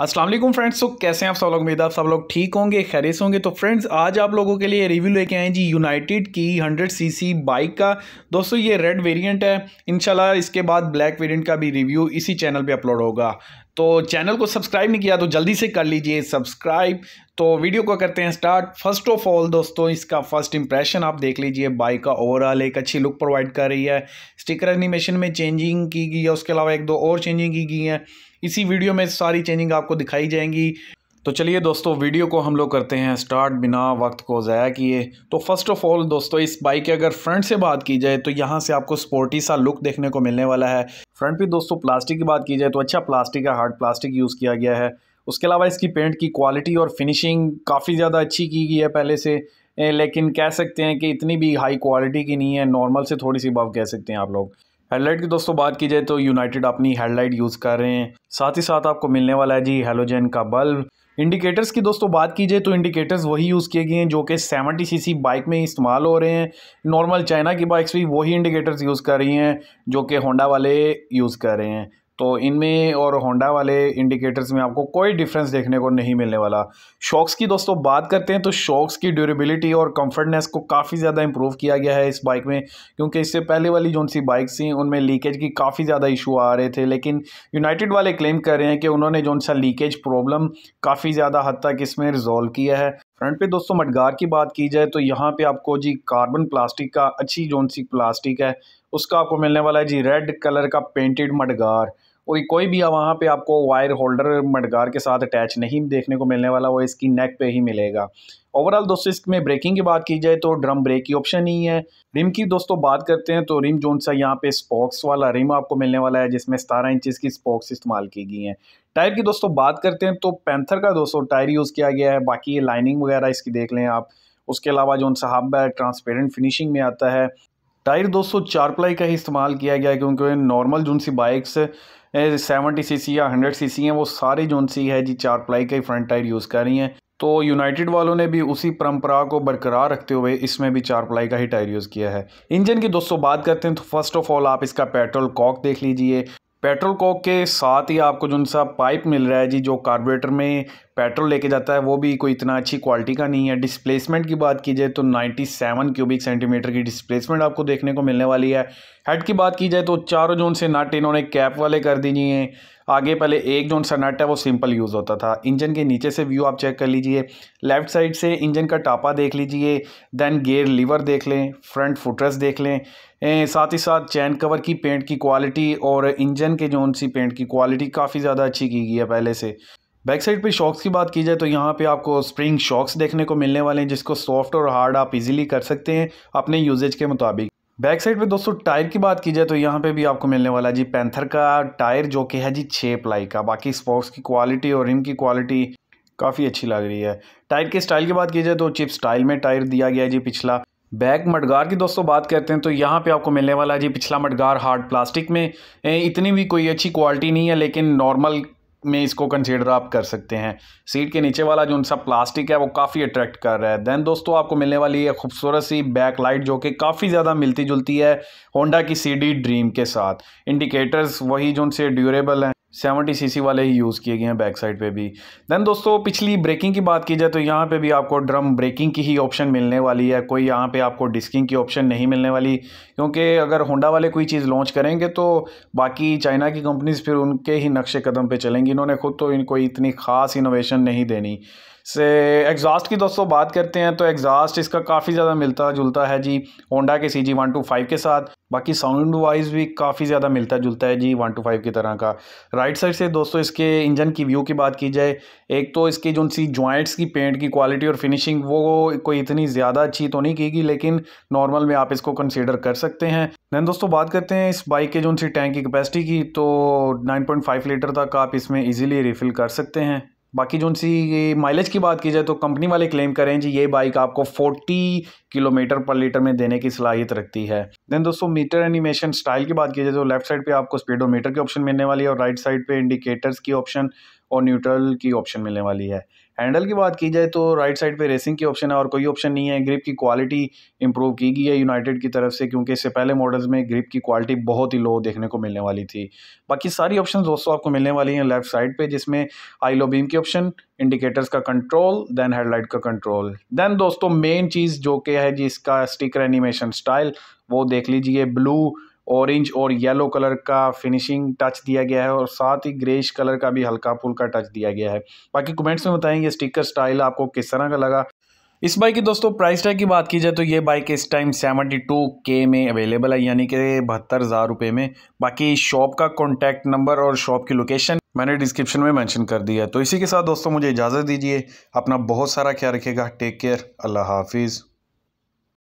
Aslam friends तो कैसे हैं आप सब लोग उम्मीद आप सब लोग ठीक होंगे खैरिस होंगे तो फ्रेंड्स आज आप लोगों के लिए रिव्यू लेके आए जी यूनाइटेड की 100 सीसी बाइक का दोस्तों ये रेड वेरिएंट है इनशाला इसके बाद ब्लैक वेरिएंट का भी रिव्यू इसी चैनल पे अपलोड होगा तो चैनल को सब्सक्राइब नहीं किया तो जल्दी से कर लीजिए सब्सक्राइब तो वीडियो को करते हैं स्टार्ट फर्स्ट ऑफ ऑल दोस्तों इसका फर्स्ट इंप्रेशन आप देख लीजिए बाइक का ओवरऑल एक अच्छी लुक प्रोवाइड कर रही है स्टिकर एनिमेशन में चेंजिंग की गई है उसके अलावा एक दो और चेंजिंग की गई है इसी वीडियो में सारी चेंजिंग आपको दिखाई जाएंगी तो चलिए दोस्तों वीडियो को हम लोग करते हैं स्टार्ट बिना वक्त को ज़ाया किए तो फर्स्ट ऑफ ऑल दोस्तों इस बाइक के अगर फ्रंट से बात की जाए तो यहाँ से आपको स्पोर्टी सा लुक देखने को मिलने वाला है फ्रंट पे दोस्तों प्लास्टिक की बात की जाए तो अच्छा प्लास्टिक है हार्ड प्लास्टिक यूज़ किया गया है उसके अलावा इसकी पेंट की क्वालिटी और फिनिशिंग काफ़ी ज़्यादा अच्छी की गई है पहले से लेकिन कह सकते हैं कि इतनी भी हाई क्वालिटी की नहीं है नॉर्मल से थोड़ी सी बाव कह सकते हैं आप लोग हेडलाइट की दोस्तों बात की जाए तो यूनाइटेड अपनी हेडलाइट यूज़ कर रहे हैं साथ ही साथ आपको मिलने वाला है जी हेलोजेन का बल्ब इंडिकेटर्स की दोस्तों बात की जाए तो इंडिकेटर्स वही यूज़ किए गए हैं जो कि सेवेंटी सीसी बाइक में इस्तेमाल हो रहे हैं नॉर्मल चाइना की बाइक्स भी वही इंडिकेटर्स यूज़ कर रही हैं जो कि होंडा वाले यूज़ कर रहे हैं तो इनमें और होंडा वाले इंडिकेटर्स में आपको कोई डिफरेंस देखने को नहीं मिलने वाला शॉक्स की दोस्तों बात करते हैं तो शॉक्स की ड्यूरेबिलिटी और कंफर्टनेस को काफ़ी ज़्यादा इंप्रूव किया गया है इस बाइक में क्योंकि इससे पहले वाली जो सी बाइक्स थी उनमें लीकेज की काफ़ी ज़्यादा इशू आ रहे थे लेकिन यूनाइटेड वाले क्लेम कर रहे हैं कि उन्होंने जो सा लीकेज प्रॉब्लम काफ़ी ज़्यादा हद तक इसमें रिजॉल्व किया है फ्रंट पे दोस्तों मटगार की बात की जाए तो यहाँ पे आपको जी कार्बन प्लास्टिक का अच्छी जोन सी प्लास्टिक है उसका आपको मिलने वाला है जी रेड कलर का पेंटेड मटगार कोई कोई भी वहाँ पे आपको वायर होल्डर मडगार के साथ अटैच नहीं देखने को मिलने वाला वो इसकी नेक पे ही मिलेगा ओवरऑल दोस्तों इसमें ब्रेकिंग की बात की जाए तो ड्रम ब्रेक की ऑप्शन ही है रिम की दोस्तों बात करते हैं तो रिम जोन सा यहाँ पे स्पोक्स वाला रिम आपको मिलने वाला है जिसमें सतारह इंचज़ की स्पोक्स इस्तेमाल की गई हैं टायर की दोस्तों बात करते हैं तो पैंथर का दोस्तों टायर यूज़ किया गया है बाकी ये लाइनिंग वगैरह इसकी देख लें आप उसके अलावा जो उनसा हब है ट्रांसपेरेंट फिनिशिंग में आता है टायर दोस्तों चार प्लाई का ही इस्तेमाल किया गया है क्योंकि नॉर्मल जो सी बाइक्स सेवेंटी सी सी या हंड्रेड सी सी हैं वो सारी जोन सी है जी चार प्लाई का ही फ्रंट टायर यूज़ कर रही हैं तो यूनाइटेड वालों ने भी उसी परंपरा को बरकरार रखते हुए इसमें भी चार प्लाई का ही टायर यूज़ किया है इंजन की दोस्तों बात करते हैं तो फर्स्ट ऑफ ऑल आप इसका पेट्रोल कॉक देख लीजिए पेट्रोल कॉक के साथ ही आपको जो सा पाइप मिल रहा है जी जो कार्बोरेटर में पेट्रोल लेके जाता है वो भी कोई इतना अच्छी क्वालिटी का नहीं है डिस्प्लेसमेंट की बात की जाए तो 97 क्यूबिक सेंटीमीटर की डिस्प्लेसमेंट आपको देखने को मिलने वाली है हेड की बात की जाए तो चारों जोन से नट इन्होंने कैप वाले कर दीजिए हैं आगे पहले एक जोन सा नट है वो सिंपल यूज़ होता था इंजन के नीचे से व्यू आप चेक कर लीजिए लेफ्ट साइड से इंजन का टापा देख लीजिए देन गेयर लीवर देख लें फ्रंट फुटरस देख लें साथ ही साथ चैन कवर की पेंट की क्वालिटी और इंजन के जोन सी पेंट की क्वालिटी काफ़ी ज़्यादा अच्छी की गई है पहले से बैक साइड पे शॉक्स की बात की जाए तो यहाँ पे आपको स्प्रिंग शॉक्स देखने को मिलने वाले हैं जिसको सॉफ्ट और हार्ड आप इजीली कर सकते हैं अपने यूजेज के मुताबिक बैक साइड पे दोस्तों टायर की बात की जाए तो यहाँ पे भी आपको मिलने वाला जी पैंथर का टायर जो कि है जी छः प्लाई का बाकी स्पोक्स की क्वालिटी और रिम की क्वालिटी काफ़ी अच्छी लग रही है टायर के स्टाइल की बात की जाए तो चिप स्टाइल में टायर दिया गया है जी पिछला बैक मडगार की दोस्तों बात करते हैं तो यहाँ पे आपको मिलने वाला है जी पिछला मडगार हार्ड प्लास्टिक में इतनी भी कोई अच्छी क्वालिटी नहीं है लेकिन नॉर्मल में इसको कंसीडर आप कर सकते हैं सीट के नीचे वाला जो उनका प्लास्टिक है वो काफ़ी अट्रैक्ट कर रहा है देन दोस्तों आपको मिलने वाली है खूबसूरत सी बैक लाइट जो कि काफ़ी ज़्यादा मिलती जुलती है होंडा की सी ड्रीम के साथ इंडिकेटर्स वही जो उनसे ड्यूरेबल हैं सेवेंटी सीसी वाले ही यूज़ किए गए हैं बैक साइड पे भी देन दोस्तों पिछली ब्रेकिंग की बात की जाए तो यहाँ पे भी आपको ड्रम ब्रेकिंग की ही ऑप्शन मिलने वाली है कोई यहाँ पे आपको डिस्किंग की ऑप्शन नहीं मिलने वाली क्योंकि अगर होंडा वाले कोई चीज़ लॉन्च करेंगे तो बाकी चाइना की कंपनीज़ फिर उनके ही नक्शे कदम पर चलेंगी इन्होंने खुद तो इनको इतनी ख़ास इनोवेशन नहीं देनी से एग्जॉस्ट की दोस्तों बात करते हैं तो एग्जॉस्ट इसका काफ़ी ज़्यादा मिलता जुलता है जी होंडा के C G one two five के साथ बाकी साउंड वाइज भी काफ़ी ज़्यादा मिलता जुलता है जी वन टू फाइव की तरह का राइट साइड से दोस्तों इसके इंजन की व्यू की बात की जाए एक तो इसके जो सी जॉइंट्स की पेंट की क्वालिटी और फिनिशिंग वो कोई इतनी ज़्यादा अच्छी तो नहीं की लेकिन नॉर्मल में आप इसको कंसिडर कर सकते हैं दैन दोस्तों बात करते हैं इस बाइक के जो सी टैंक की कैपेसिटी की तो नाइन पॉइंट फाइव लीटर तक आप इसमें ईजिली रिफ़िल कर सकते हैं बाकी जो सी माइलेज की बात की जाए तो कंपनी वाले क्लेम करें जी ये बाइक आपको 40 किलोमीटर पर लीटर में देने की सलाहियत रखती है देन दोस्तों मीटर एनिमेशन स्टाइल की बात की जाए तो लेफ्ट साइड पे आपको स्पीडोमीटर की ऑप्शन मिलने वाली है और राइट साइड पे इंडिकेटर्स की ऑप्शन और न्यूट्रल की ऑप्शन मिलने वाली है हैंडल की बात की जाए तो राइट साइड पे रेसिंग की ऑप्शन है और कोई ऑप्शन नहीं है ग्रिप की क्वालिटी इंप्रूव की गई है यूनाइटेड की तरफ से क्योंकि इससे पहले मॉडल्स में ग्रिप की क्वालिटी बहुत ही लो देखने को मिलने वाली थी बाकी सारी ऑप्शन दोस्तों आपको मिलने वाली हैं लेफ्ट साइड पर जिसमें आई लो बीम की ऑप्शन इंडिकेटर्स का कंट्रोल देन हेडलाइट का कंट्रोल देन दोस्तों मेन चीज़ जो कि है जिसका स्टिकर एनिमेशन स्टाइल वो देख लीजिए ब्लू ऑरेंज और येलो कलर का फिनिशिंग टच दिया गया है और साथ ही ग्रेश कलर का भी हल्का फुल्का टच दिया गया है बाकी कमेंट्स में बताएं ये स्टिकर स्टाइल आपको किस तरह का लगा इस बाइक की दोस्तों प्राइस टैग की बात की जाए तो ये बाइक इस टाइम सेवेंटी टू के में अवेलेबल है यानी कि बहत्तर हज़ार रुपये में बाकी शॉप का कॉन्टैक्ट नंबर और शॉप की लोकेशन मैंने डिस्क्रिप्शन में मैंशन कर दिया है तो इसी के साथ दोस्तों मुझे इजाज़त दीजिए अपना बहुत सारा ख्याल रखेगा टेक केयर अल्लाह हाफिज़